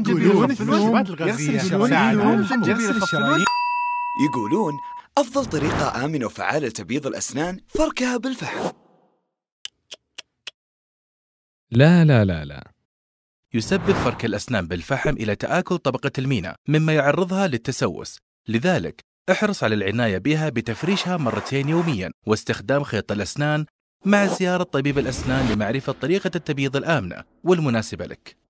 يقولون يقولون أفضل طريقة آمنة وفعالة لتبييض الأسنان فركها بالفحم لا لا لا لا يسبب فرك الأسنان بالفحم إلى تآكل طبقة المينا مما يعرضها للتسوس لذلك احرص على العناية بها بتفريشها مرتين يوميا واستخدام خيط الأسنان مع زيارة طبيب الأسنان لمعرفة طريقة التبييض الآمنة والمناسبة لك